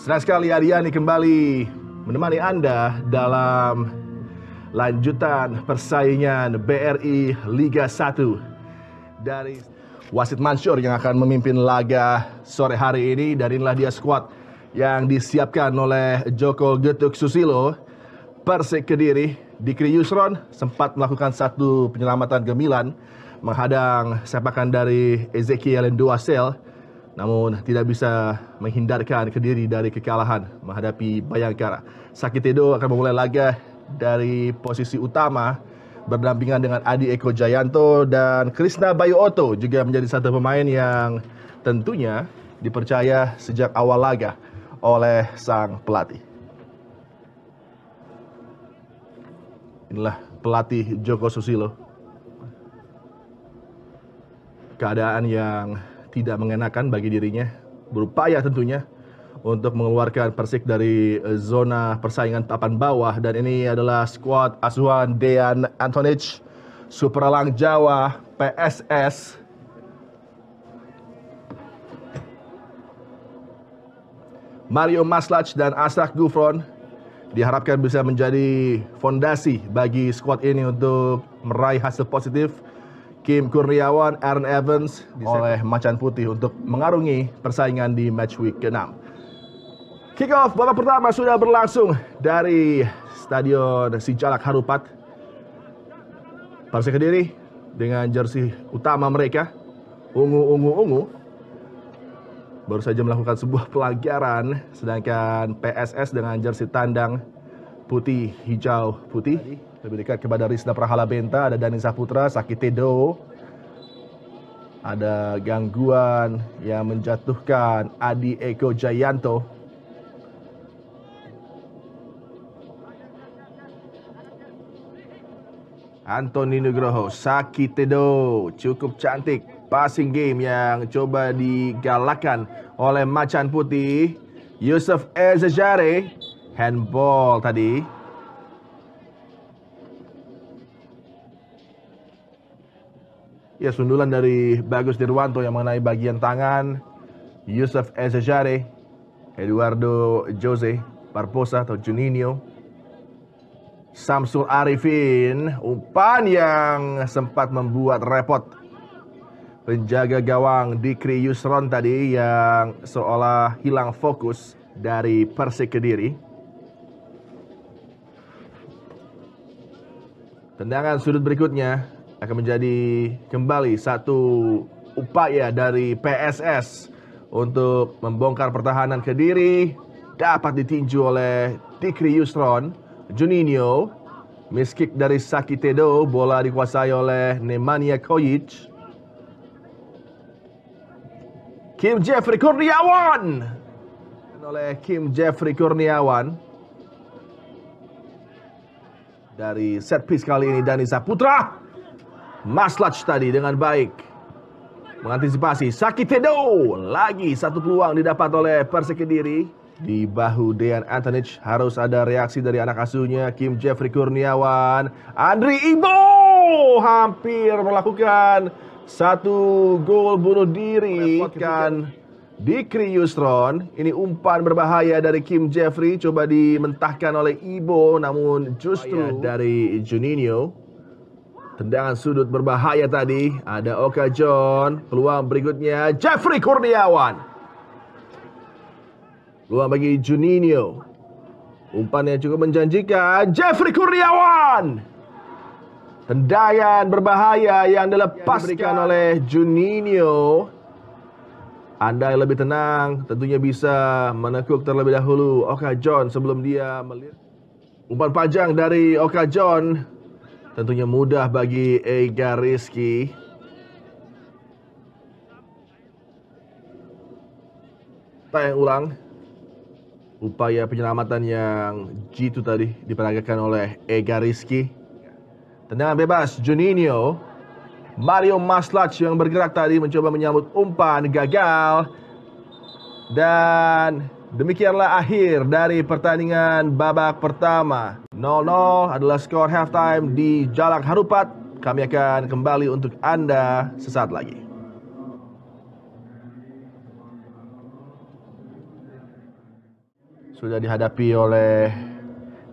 Senang sekali Ariani kembali menemani Anda dalam lanjutan persaingan BRI Liga 1 dari Wasit Mansur yang akan memimpin laga sore hari ini dan inilah dia skuad yang disiapkan oleh Joko Getuk Susilo Persik Kediri di Yusron sempat melakukan satu penyelamatan gemilan menghadang sepakan dari Ezekiel Duasel namun tidak bisa menghindarkan Kediri dari kekalahan menghadapi Bayangkara. Sakit Edo akan memulai laga dari posisi utama berdampingan dengan Adi Eko Jayanto dan Krishna Bayu Oto juga menjadi satu pemain yang tentunya dipercaya sejak awal laga oleh sang pelatih. Inilah pelatih Joko Susilo. Keadaan yang tidak mengenakan bagi dirinya berupaya tentunya untuk mengeluarkan Persik dari eh, zona persaingan papan bawah dan ini adalah skuad asuhan Dean Antonich Superalang Jawa PSS Mario Maslach dan Asrak Gufron diharapkan bisa menjadi fondasi bagi skuad ini untuk meraih hasil positif Kim Kurniawan, Aaron Evans oleh Macan Putih untuk mengarungi persaingan di match week ke-6. Kick off babak pertama sudah berlangsung dari Stadion Sijalak Harupat. Persik Kediri dengan jersey utama mereka ungu-ungu-ungu baru saja melakukan sebuah pelanggaran sedangkan PSS dengan jersey tandang putih, hijau, putih. Lebih dekat kepada Rizna Prahala Benta, ada Dani Saputra, Tedo. Ada gangguan yang menjatuhkan Adi Eko Jayanto. antoni Nugroho, Tedo, cukup cantik. Passing game yang coba digalakan oleh Macan Putih. Yusuf Ezejare handball tadi. Ya sundulan dari Bagus Dirwanto yang mengenai bagian tangan Yusuf Ezejare, Eduardo Jose Barbosa atau Juninho. Samsul Arifin, umpan yang sempat membuat repot penjaga gawang Dikri Yusron tadi yang seolah hilang fokus dari Persik Kediri. Tendangan sudut berikutnya akan menjadi kembali satu upaya dari PSS untuk membongkar pertahanan Kediri dapat ditinju oleh Tikri Yusron, Juninho, kick dari Sakitedo, bola dikuasai oleh Nemanja Kojic. Kim Jeffrey Kurniawan oleh Kim Jeffrey Kurniawan dari set piece kali ini Dani Saputra. maslach tadi dengan baik mengantisipasi Sakitedo. Lagi satu peluang didapat oleh Persik Kediri di bahu Dean Antonic harus ada reaksi dari anak asuhnya Kim Jeffrey Kurniawan. Andri Ibo hampir melakukan satu gol bunuh diri gitu, kan Dikri Yusron, ini umpan berbahaya dari Kim Jeffrey coba dimentahkan oleh Ibo namun justru oh, iya. dari Juninho. Tendangan sudut berbahaya tadi, ada Oka John, peluang berikutnya Jeffrey Kurniawan. Peluang bagi Juninho. Umpannya cukup menjanjikan, Jeffrey Kurniawan. Tendangan berbahaya yang dilepaskan yang oleh Juninho. Anda yang lebih tenang tentunya bisa menekuk terlebih dahulu Oka John sebelum dia melihat umpan panjang dari Oka John. Tentunya mudah bagi Ega Rizky. Tayang ulang. Upaya penyelamatan yang jitu tadi diperagakan oleh Ega Rizky. Tendangan bebas Juninho. Mario Maslach yang bergerak tadi mencoba menyambut umpan gagal. Dan demikianlah akhir dari pertandingan babak pertama. 0-0 adalah skor halftime di Jalak Harupat. Kami akan kembali untuk Anda sesaat lagi. Sudah dihadapi oleh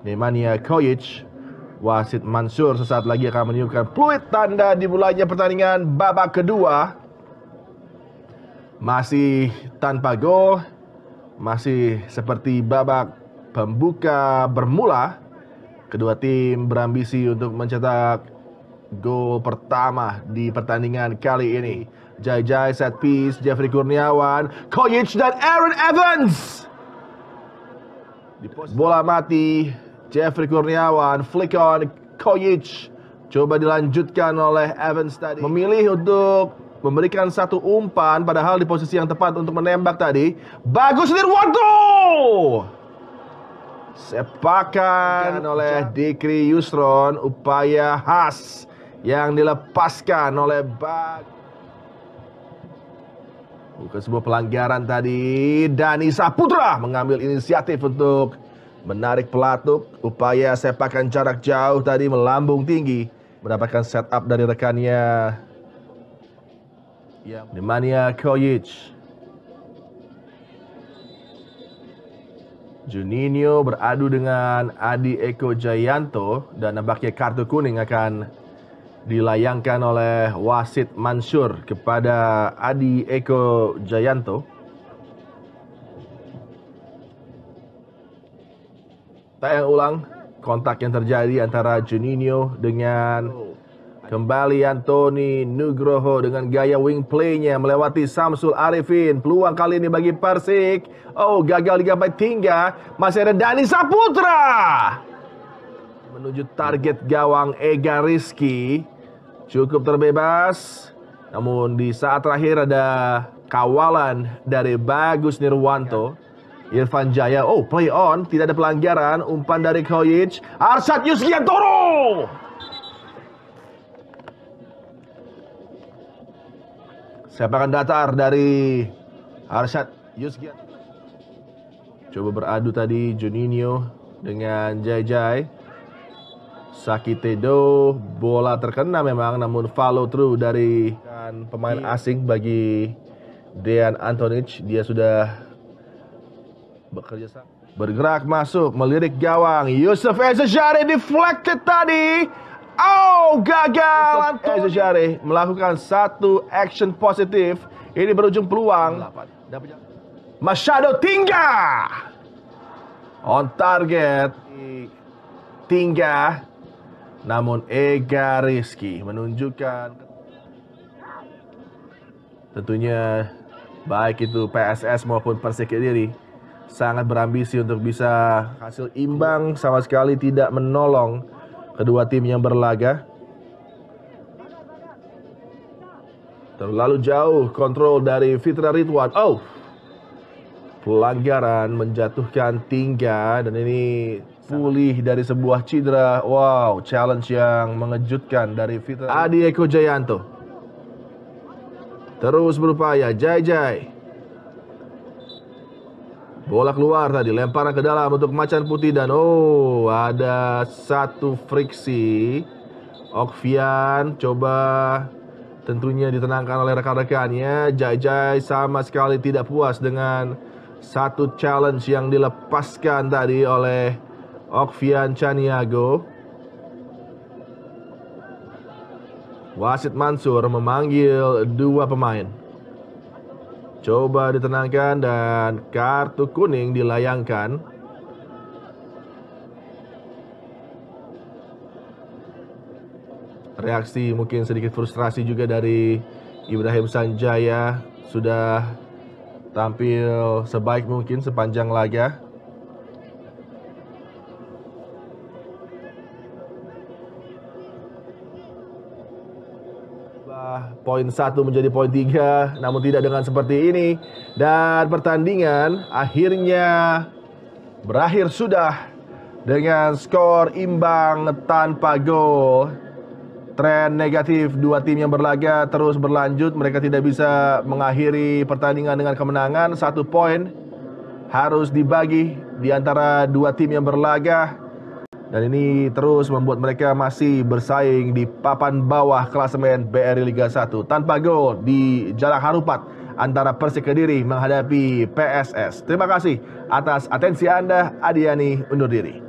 Nemanja Kojic Wasit Mansur sesaat lagi akan meniupkan peluit tanda dimulainya pertandingan babak kedua. Masih tanpa gol, masih seperti babak pembuka bermula. Kedua tim berambisi untuk mencetak gol pertama di pertandingan kali ini. Jai Jai set piece, Jeffrey Kurniawan, Kojic dan Aaron Evans. Bola mati Jeffrey Kurniawan, flick on Koyic. Coba dilanjutkan oleh Evans tadi. Memilih untuk memberikan satu umpan padahal di posisi yang tepat untuk menembak tadi. Bagus Nirwanto! Sepakan oleh Dikri Yusron upaya khas yang dilepaskan oleh Bag. Bukan sebuah pelanggaran tadi. Dani Saputra mengambil inisiatif untuk menarik pelatuk, upaya sepakan jarak jauh tadi melambung tinggi, mendapatkan setup dari rekannya ya. Nemanja Kojic. Juninho beradu dengan Adi Eko Jayanto dan nampaknya kartu kuning akan dilayangkan oleh wasit Mansur kepada Adi Eko Jayanto. Tayang ulang kontak yang terjadi antara Juninho dengan kembali Anthony Nugroho dengan gaya wing play-nya melewati Samsul Arifin. Peluang kali ini bagi Persik. Oh, gagal digapai tinggal Masih ada Dani Saputra. Menuju target gawang Ega Rizky. Cukup terbebas. Namun di saat terakhir ada kawalan dari Bagus Nirwanto. Irfan Jaya, oh play on, tidak ada pelanggaran, umpan dari Koyic, Arsat Siapa akan datar dari Arsad Yuskian. Coba beradu tadi Juninho dengan Jai Jai. Sakitedo bola terkena memang namun follow through dari pemain iya. asing bagi Dean Antonic. Dia sudah bekerja sama. Bergerak masuk, melirik gawang. Yusuf Ezejari deflected tadi. Oh, gagal. Ezejari melakukan satu action positif. Ini berujung peluang. Masyado tinggal. On target. Tinggal. Namun Ega Rizky menunjukkan tentunya baik itu PSS maupun Persik Kediri sangat berambisi untuk bisa hasil imbang sama sekali tidak menolong kedua tim yang berlaga. Terlalu jauh kontrol dari Fitra Ridwan. Oh, pelanggaran menjatuhkan Tingga dan ini pulih dari sebuah cedera. Wow, challenge yang mengejutkan dari Fitra. Adi Eko Jayanto. Terus berupaya, Jai Jai. Bola keluar tadi, lemparan ke dalam untuk macan putih dan oh ada satu friksi. Okvian coba tentunya ditenangkan oleh rekan-rekannya. Jai-Jai sama sekali tidak puas dengan satu challenge yang dilepaskan tadi oleh Okvian Chaniago. Wasit Mansur memanggil dua pemain. Coba ditenangkan dan kartu kuning dilayangkan. Reaksi mungkin sedikit frustrasi juga dari Ibrahim Sanjaya sudah tampil sebaik mungkin sepanjang laga. poin satu menjadi poin tiga, namun tidak dengan seperti ini dan pertandingan akhirnya berakhir sudah dengan skor imbang tanpa gol tren negatif dua tim yang berlaga terus berlanjut mereka tidak bisa mengakhiri pertandingan dengan kemenangan satu poin harus dibagi di antara dua tim yang berlaga dan ini terus membuat mereka masih bersaing di papan bawah klasemen BRI Liga 1 tanpa gol di jarak harupat antara Persik Kediri menghadapi PSS. Terima kasih atas atensi Anda. Adiani undur diri.